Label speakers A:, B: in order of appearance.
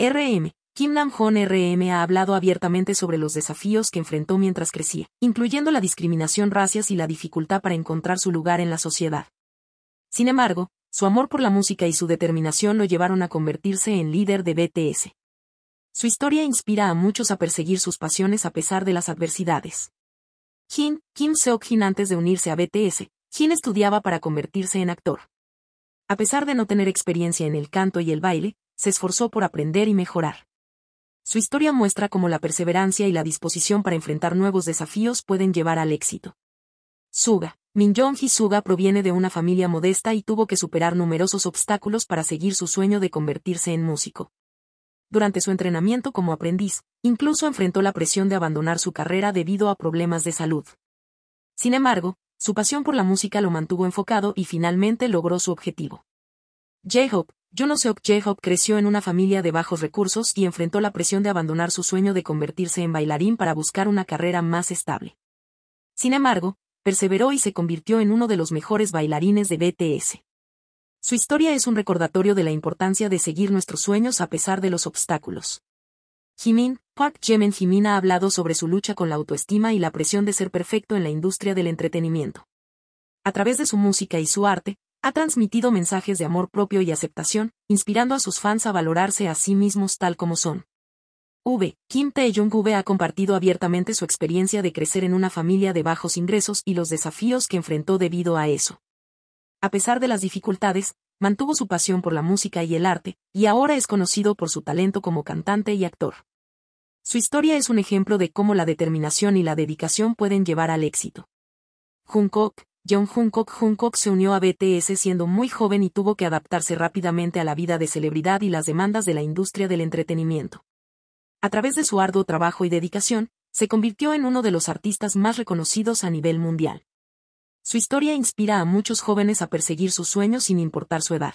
A: RM. Kim Namjoon RM ha hablado abiertamente sobre los desafíos que enfrentó mientras crecía, incluyendo la discriminación racial y la dificultad para encontrar su lugar en la sociedad. Sin embargo, su amor por la música y su determinación lo llevaron a convertirse en líder de BTS. Su historia inspira a muchos a perseguir sus pasiones a pesar de las adversidades. Jin, Kim seok antes de unirse a BTS, Jin estudiaba para convertirse en actor. A pesar de no tener experiencia en el canto y el baile, se esforzó por aprender y mejorar. Su historia muestra cómo la perseverancia y la disposición para enfrentar nuevos desafíos pueden llevar al éxito. Suga. minjong y Suga proviene de una familia modesta y tuvo que superar numerosos obstáculos para seguir su sueño de convertirse en músico. Durante su entrenamiento como aprendiz, incluso enfrentó la presión de abandonar su carrera debido a problemas de salud. Sin embargo, su pasión por la música lo mantuvo enfocado y finalmente logró su objetivo. J-Hope, sé, jae Jehop creció en una familia de bajos recursos y enfrentó la presión de abandonar su sueño de convertirse en bailarín para buscar una carrera más estable. Sin embargo, perseveró y se convirtió en uno de los mejores bailarines de BTS. Su historia es un recordatorio de la importancia de seguir nuestros sueños a pesar de los obstáculos. Jimin, Park Jemen Jimin ha hablado sobre su lucha con la autoestima y la presión de ser perfecto en la industria del entretenimiento. A través de su música y su arte, ha transmitido mensajes de amor propio y aceptación, inspirando a sus fans a valorarse a sí mismos tal como son. V. Kim Tae-jung V ha compartido abiertamente su experiencia de crecer en una familia de bajos ingresos y los desafíos que enfrentó debido a eso. A pesar de las dificultades, mantuvo su pasión por la música y el arte, y ahora es conocido por su talento como cantante y actor. Su historia es un ejemplo de cómo la determinación y la dedicación pueden llevar al éxito. Jungkook, John Hancock se unió a BTS siendo muy joven y tuvo que adaptarse rápidamente a la vida de celebridad y las demandas de la industria del entretenimiento. A través de su arduo trabajo y dedicación, se convirtió en uno de los artistas más reconocidos a nivel mundial. Su historia inspira a muchos jóvenes a perseguir sus sueños sin importar su edad.